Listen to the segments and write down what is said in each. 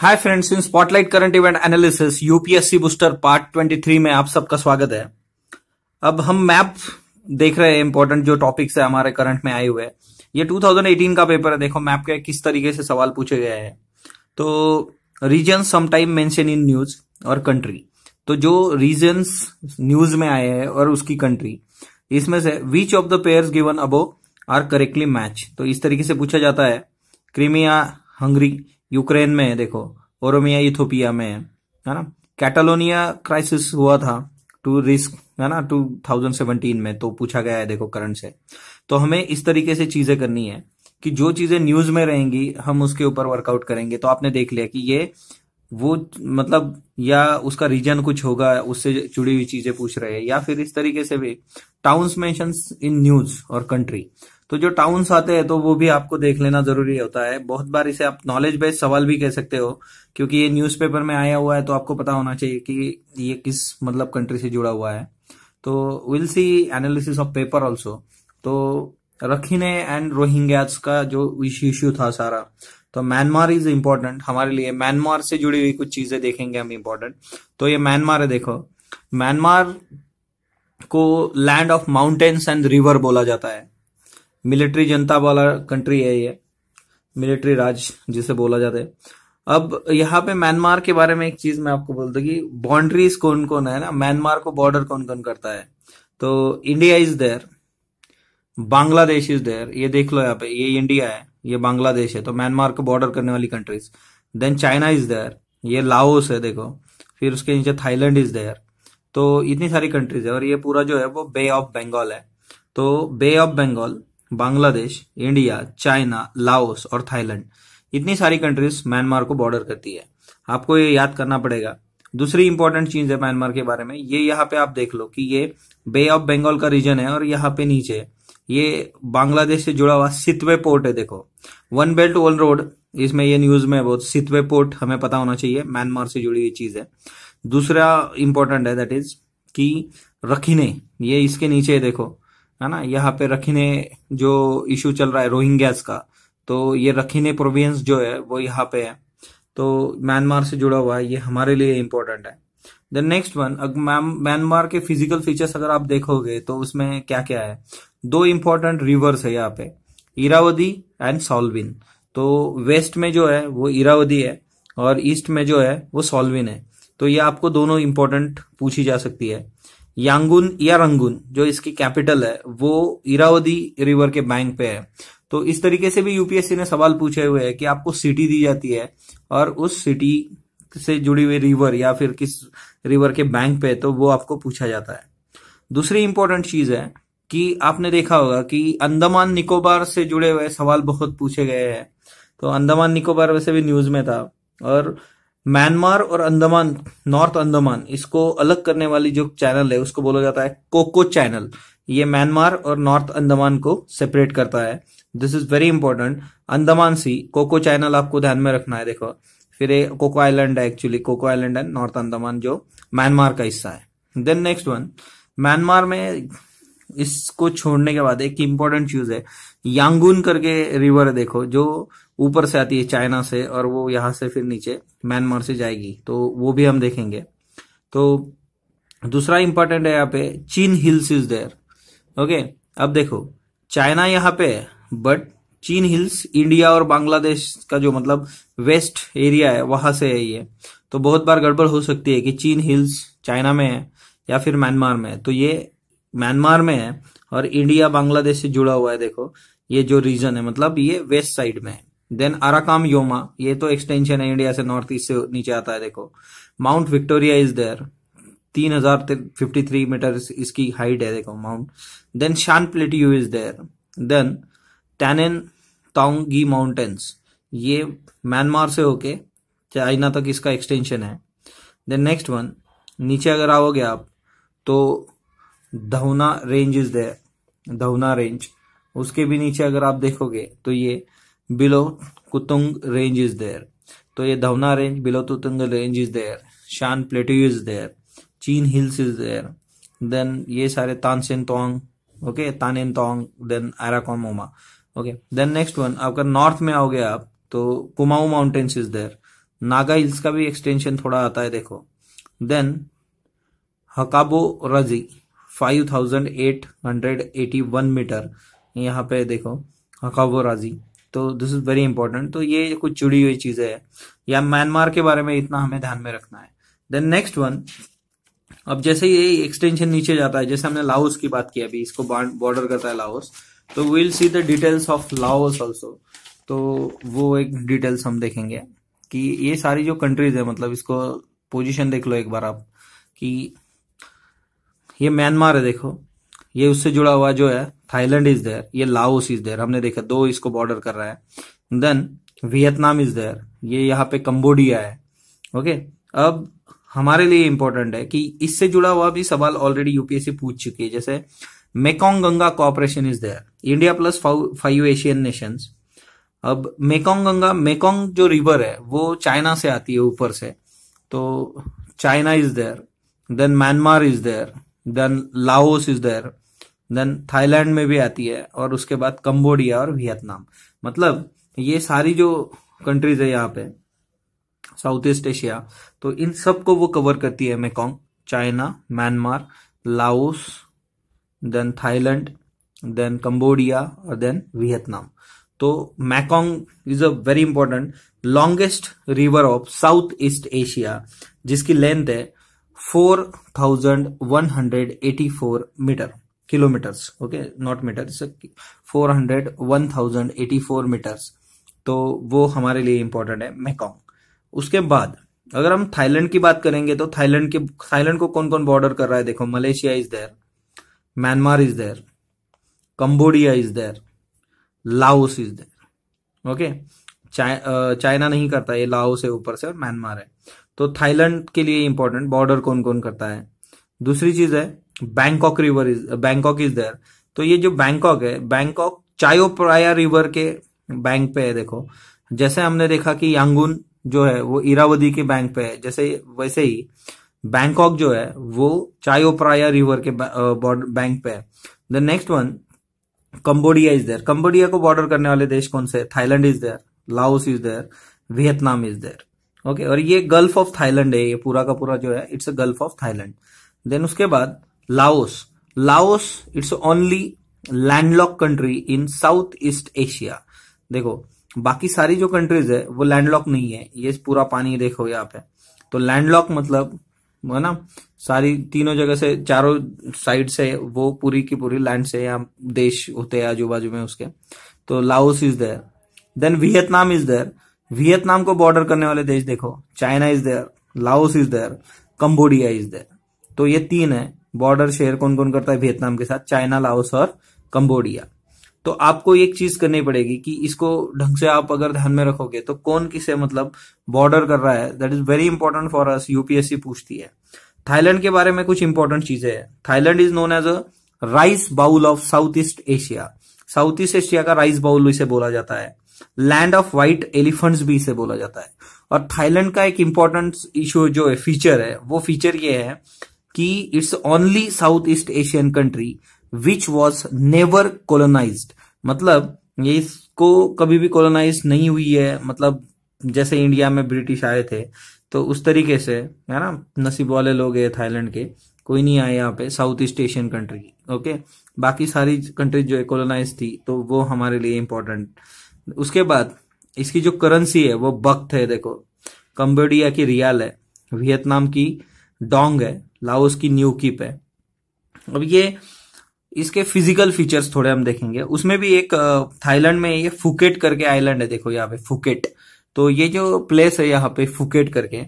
hi friends in spotlight current event analysis UPSC booster part 23 में आप सबका स्वागत है अब हम मैप देख रहे हैं इंपॉर्टेंट जो टॉपिक्स है हमारे करंट में आए हुए हैं ये 2018 का पेपर है देखो मैप के किस तरीके से सवाल पूछे गए हैं तो region sometime mention in news और कंट्री तो जो रीजन्स न्यूज में आए हैं और उसकी कंट्री इसमें से which of the pair given above are correctly match तो इस तरीके से पूछा जाता है क्रीमिया हंगरी यूक्रेन में है देखो ओरोमिया इथोपिया में है है ना कैटालोनिया क्राइसिस हुआ था टू रिस्क है ना 2017 में तो पूछा गया है देखो करंट से तो हमें इस तरीके से चीजें करनी है कि जो चीजें न्यूज में रहेंगी हम उसके ऊपर वर्कआउट करेंगे तो आपने देख लिया कि ये वो मतलब या उसका रीजन कुछ होगा उससे जुड़ी हुई चीजें पूछ रहे हैं या फिर इस तरीके से भी टाउन्स मेंशंस इन न्यूज और कंट्री तो जो टाउन्स आते हैं तो वो भी आपको देख लेना जरूरी होता है बहुत बार इसे आप नॉलेज बेस्ड सवाल भी कह सकते हो क्योंकि ये न्यूज़पेपर में आया हुआ है तो आपको पता होना चाहिए कि ये किस मतलब कंट्री से जुड़ा हुआ है तो will see analysis of paper also तो रखीने एंड रोहिंग्याज का जो इश्यू था सारा तो म्यांमार इज इम्पोर्टेंट हमारे लिए म्यांमार से जुड़ी हुई कुछ चीजें देखेंगे हम इम्पोर्टेंट तो ये म्यांमार है देखो म्यांमार को land of mountains and river बोला जाता है मिलिट्री जनता वाला कंट्री है ये मिलिट्री राज जिसे बोला जाता है अब यहाँ पे म्यांमार के बारे में एक चीज मैं आपको बोलता कि बाउंड्रीज कौन कौन है ना म्यांमार को बॉर्डर कौन कौन करता है तो India is there Bangladesh is there ये देख लो यहाँ पे ये इंडिया है ये बांग्लादेश है तो म्यांमार को बॉर्डर करने वाली countries then China is there ये लाओस है देखो फिर उसके नीचे थाईलैंड इज देयर तो इतनी सारी कंट्रीज है और ये पूरा जो है वो बे ऑफ बंगाल है तो bay of Bengal Bangladesh India China Laos और थाईलैंड इतनी सारी कंट्रीज म्यांमार को बॉर्डर करती है आपको ये याद करना पड़ेगा दूसरी इंपॉर्टेंट चीज है म्यांमार के बारे में ये यहाँ पे आप देख लो कि ये बे ऑफ बंगाल का रीजन है और यहाँ पे नीचे ये बांग्लादेश से जुड़ा हुआ सितवे पोर्ट है देखो वन बेल्ट वन रोड इसमें ये न्यूज में बहुत सितवे पोर्ट हमें पता होना चाहिए म्यांमार से जुड़ी हुई चीज है दूसरा इंपॉर्टेंट है दैट इज कि रखीने ये इसके नीचे है देखो है ना यहाँ पे रखीने जो इशू चल रहा है रोहिंग्यास का तो ये रखीने प्रोविंस जो है वो यहाँ पे है तो म्यांमार से जुड़ा हुआ है ये हमारे लिए इम्पोर्टेंट है देन नेक्स्ट वन अगर म्यांमार के फिजिकल फीचर्स अगर आप देखोगे तो उसमें क्या क्या है दो इम्पोर्टेंट रिवर्स है यहाँ पे इरावदी एंड सॉल्विन तो वेस्ट में जो है वो इरावदी है और ईस्ट में जो है वो सॉल्विन है तो ये आपको दोनों इम्पोर्टेंट पूछी जा सकती है यांगुन या रंगुन जो इसकी कैपिटल है वो इरावदी रिवर के बैंक पे है तो इस तरीके से भी यूपीएससी ने सवाल पूछे हुए है कि आपको सिटी दी जाती है और उस सिटी से जुड़ी हुई रिवर या फिर किस रिवर के बैंक पे तो वो आपको पूछा जाता है दूसरी इंपॉर्टेंट चीज है कि आपने देखा होगा कि अंदमान निकोबार से जुड़े हुए सवाल बहुत पूछे गए हैं तो अंदमान निकोबार वैसे भी न्यूज में था और म्यांमार और अंदमान नॉर्थ अंदमान इसको अलग करने वाली जो चैनल है उसको बोला जाता है कोको चैनल ये म्यांमार और नॉर्थ अंदमान को सेपरेट करता है this is very important Andaman sea Coco channel आपको ध्यान में रखना है देखो फिर ये कोको आइलैंड है actually Coco island and north Andaman जो म्यांमार का हिस्सा है देन नेक्स्ट वन म्यांमार में इसको छोड़ने के बाद एक इम्पोर्टेंट चीज है यांगून करके रिवर देखो जो ऊपर से आती है चाइना से और वो यहां से फिर नीचे म्यांमार से जाएगी तो वो भी हम देखेंगे तो दूसरा इंपॉर्टेंट है यहाँ पे चीन हिल्स इज देयर ओके अब देखो चाइना यहाँ पे है बट चीन हिल्स इंडिया और बांग्लादेश का जो मतलब वेस्ट एरिया है वहां से है ये तो बहुत बार गड़बड़ हो सकती है कि चीन हिल्स चाइना में है या फिर म्यांमार में है तो ये म्यांमार में है और इंडिया बांग्लादेश से जुड़ा हुआ है देखो ये जो रीजन है मतलब ये वेस्ट साइड में है देन अराकाम योमा ये तो एक्सटेंशन है इंडिया से नॉर्थ ईस्ट से नीचे आता है देखो माउंट विक्टोरिया इज देयर तीन हजार फिफ्टी थ्री मीटर इसकी हाइट है देखो mount then Shan plateau is there then Tanen Taunggyi mountains ये म्यांमार से होके चाइना तक इसका एक्सटेंशन है देन नेक्स्ट वन नीचे अगर आओगे आप तो Dawna range is there Dawna range उसके भी नीचे अगर आप देखोगे तो ये below Kutung range is there तो ये Dawna range below Tutung range is there Shan plateau is there Chin hills is there then ये सारे Tanen Taung okay Tanen Taung then Arakan Yoma okay then next one अगर north में आओगे आप तो Kumon mountains is there Naga hills का भी extension थोड़ा आता है देखो then Hkakabo Razi five thousand eight hundred eighty one metre यहाँ पे देखो हकावो राजी तो दिस इज वेरी इंपॉर्टेंट तो ये कुछ जुड़ी हुई चीजें है या म्यांमार के बारे में इतना हमें ध्यान में रखना है देन नेक्स्ट वन अब जैसे ये एक्सटेंशन नीचे जाता है जैसे हमने लाओस की बात की अभी इसको बॉर्डर करता है लाओस तो will see the details of Laos also तो वो एक डिटेल्स हम देखेंगे कि ये सारी जो कंट्रीज है मतलब इसको पोजीशन देख लो एक बार आप कि ये म्यांमार है देखो ये उससे जुड़ा हुआ जो है थाईलैंड इज देयर ये लाओस इज देयर हमने देखा दो इसको बॉर्डर कर रहा है देन वियतनाम इज देयर ये यहाँ पे कंबोडिया है ओके अब हमारे लिए इंपॉर्टेंट है कि इससे जुड़ा हुआ भी सवाल ऑलरेडी यूपीएससी पूछ चुकी है जैसे Mekong Ganga cooperation is there India plus five Asian nations अब मेकोंग गंगा मेकोंग जो रिवर है वो चाइना से आती है ऊपर से तो China is there then Myanmar is there then Laos is there then Thailand में भी आती है और उसके बाद कंबोडिया और वियतनाम मतलब ये सारी जो कंट्रीज है यहाँ पे साउथ ईस्ट एशिया तो इन सब को वो कवर करती है Mekong China Myanmar Laos then Thailand then Cambodia और देन वियतनाम तो Mekong is a very important longest river of south east Asia जिसकी लेंथ है 4,184 metre four hundred one thousand eighty four metres तो वो हमारे लिए इंपॉर्टेंट है Mekong उसके बाद अगर हम थाईलैंड की बात करेंगे तो थाईलैंड के थाईलैंड को कौन कौन बॉर्डर कर रहा है देखो Malaysia is there Myanmar is there Cambodia is there Laos is there okay China नहीं करता ये लाओस है ऊपर से और म्यांमार है तो थाईलैंड के लिए इंपॉर्टेंट बॉर्डर कौन कौन करता है दूसरी चीज है Bangkok river is Bangkok is there तो ये जो बैंकॉक है बैंकॉक चायोप्राया रिवर के बैंक पे है देखो जैसे हमने देखा कि यांगून जो है वो इरावदी के बैंक पे है जैसे वैसे ही बैंकॉक जो है वो चायोप्राया रिवर के बॉर्डर बैंक पे है the next one Cambodia is there Cambodia को बॉर्डर करने वाले देश कौन से Thailand is there Laos is there Vietnam is there okay और ये गल्फ ऑफ थाईलैंड है ये पूरा का पूरा जो है it's a gulf of Thailand then उसके बाद Laos Laos it's only landlocked country in south east Asia देखो बाकी सारी जो कंट्रीज है वो लैंडलॉक नहीं है ये पूरा पानी देखो यहाँ पे तो लैंडलॉक मतलब है ना सारी तीनों जगह से चारों साइड से वो पूरी की पूरी लैंड से या देश होते हैं आजू बाजू में उसके तो Laos is there then Vietnam is there Vietnam को बॉर्डर करने वाले देश देखो China is there Laos is there Cambodia is there तो ये तीन है बॉर्डर शेयर कौन कौन करता है वियतनाम के साथ चाइना लाओस और कंबोडिया तो आपको एक चीज करनी पड़ेगी कि इसको ढंग से आप अगर ध्यान में रखोगे तो कौन किसे मतलब बॉर्डर कर रहा है that is very important for us UPSC पूछती है थाईलैंड के बारे में कुछ इंपॉर्टेंट चीजें हैं Thailand is known as a rice bowl of south east Asia south east Asia का राइस बाउल इसे बोला जाता है लैंड ऑफ व्हाइट एलिफेंट्स भी इसे बोला जाता है और थाईलैंड का एक इंपॉर्टेंट इशू जो है फीचर है वो फीचर ये है कि it's only south east Asian country which was never colonise मतलब ये इसको कभी भी कोलोनाइज नहीं हुई है मतलब जैसे इंडिया में ब्रिटिश आए थे तो उस तरीके से है ना नसीब वाले लोग है थाईलैंड के कोई नहीं आए यहाँ पे south east Asian country okay बाकी सारी कंट्रीज जो है कोलोनाइज थी तो वो हमारे लिए इम्पोर्टेंट उसके बाद इसकी जो करेंसी है वो बक्त है देखो कंबोडिया की रियाल है वियतनाम की डोंग है लाओस की न्यू कीप है अब ये इसके फिजिकल फीचर्स थोड़े हम देखेंगे उसमें भी एक थाईलैंड में ये फुकेट करके आइलैंड है देखो यहाँ पे फुकेट तो ये जो प्लेस है यहाँ पे फुकेट करके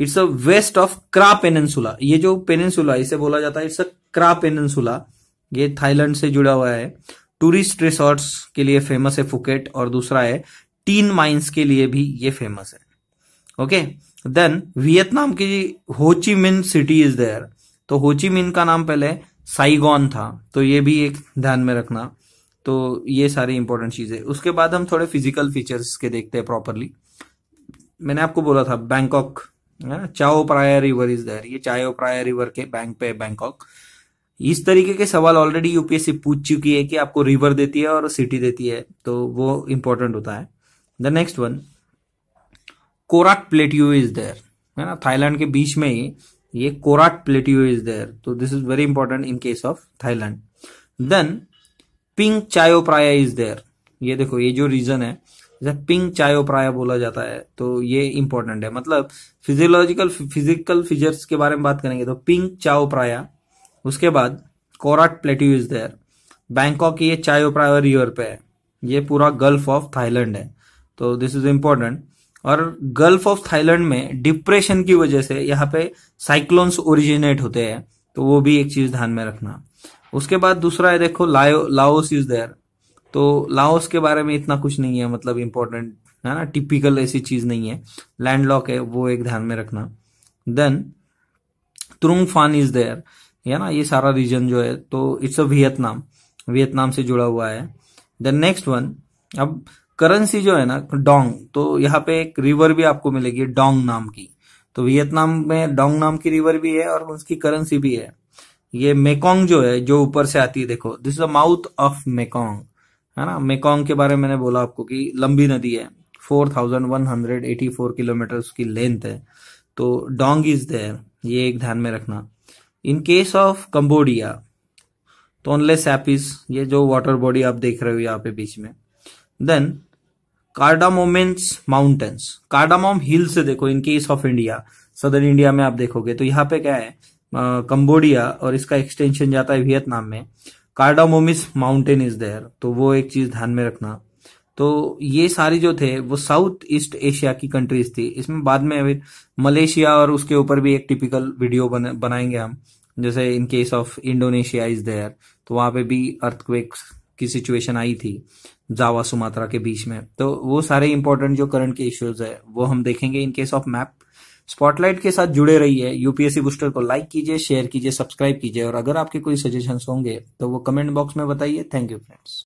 it's a west of Kra peninsula ये जो पेनसुला इसे बोला जाता है इट्स अ क्रा पेनसुला ये थाईलैंड से जुड़ा हुआ है टूरिस्ट रिसोर्ट्स के लिए फेमस है फुकेट और दूसरा है टीन माइंस के लिए भी ये फेमस है ओके देन वियतनाम की होची मिन सिटी इज देयर तो होची मिन का नाम पहले साइगॉन था तो ये भी एक ध्यान में रखना तो ये सारी इंपॉर्टेंट चीजें उसके बाद हम थोड़े फिजिकल फीचर्स के देखते हैं प्रॉपरली मैंने आपको बोला था बैंकॉक चाओ प्राय रिवर इज देयर ये चाओ प्राय रिवर के बैंक पे बैंकॉक इस तरीके के सवाल ऑलरेडी यूपीएससी पूछ चुकी है कि आपको रिवर देती है और सिटी देती है तो वो इंपॉर्टेंट होता है the next one Korat plateau is there है ना थाईलैंड के बीच में ही ये कोराट प्लेटियो इज देयर तो this is very important in case of Thailand then Chao Phraya is there ये देखो ये जो रीजन है जैसे चायो चायोप्राया बोला जाता है तो ये इंपॉर्टेंट है मतलब फिजियोलॉजिकल फिजिकल फिजर्स के बारे में बात करेंगे तो चाओ चाओप्राया उसके बाद Korat plateau is there Bangkok ये चाय चायोप्रायर रिवर पे है ये पूरा गल्फ ऑफ थाईलैंड है तो दिस इज इम्पोर्टेंट और गल्फ ऑफ थाईलैंड में डिप्रेशन की वजह से यहाँ पे साइक्लोन्स ओरिजिनेट होते हैं तो वो भी एक चीज ध्यान में रखना उसके बाद दूसरा है देखो लाओ लाओस इज देयर तो लाओस के बारे में इतना कुछ नहीं है मतलब इम्पोर्टेंट है ना टिपिकल ऐसी चीज नहीं है लैंडलॉक है वो एक ध्यान में रखना देन तुरुंग फान इज देयर है ना ये सारा रीजन जो है तो इट्स अ वियतनाम वियतनाम से जुड़ा हुआ है देन नेक्स्ट वन अब करेंसी जो है ना डोंग तो यहाँ पे एक रिवर भी आपको मिलेगी डोंग नाम की तो वियतनाम में डोंग नाम की रिवर भी है और उसकी करेंसी भी है ये मेकोंग जो है जो ऊपर से आती है देखो this is the mouth of Mekong है ना मेकोंग के बारे में मैंने बोला आपको कि लंबी नदी है 4184 किलोमीटर उसकी लेंथ है तो डोंग इज देयर ये एक ध्यान में रखना in case of Cambodia Tonle Sap ये जो वाटर बॉडी आप देख रहे हो यहाँ पे बीच में then Cardamom mountains Cardamom hills देखो in case of India southern India में आप देखोगे तो यहाँ पे क्या है कंबोडिया uh, और इसका एक्सटेंशन जाता है वियतनाम में कार्डामोमिस माउंटेन इज देयर तो वो एक चीज ध्यान में रखना तो ये सारी जो थे वो साउथ ईस्ट एशिया की कंट्रीज थी इसमें बाद में मलेशिया और उसके ऊपर भी एक टिपिकल वीडियो बन, बनाएंगे हम जैसे in case of Indonesia is there तो वहां पे भी अर्थक्वेक की सिचुएशन आई थी जावा सुमात्रा के बीच में तो वो सारे इंपॉर्टेंट जो करंट के इश्यूज है वो हम देखेंगे in case of map spotlight के साथ जुड़े रहिए यूपीएससी बूस्टर को लाइक कीजिए शेयर कीजिए सब्सक्राइब कीजिए और अगर आपके कोई सजेशन होंगे तो वो कमेंट बॉक्स में बताइए थैंक यू फ्रेंड्स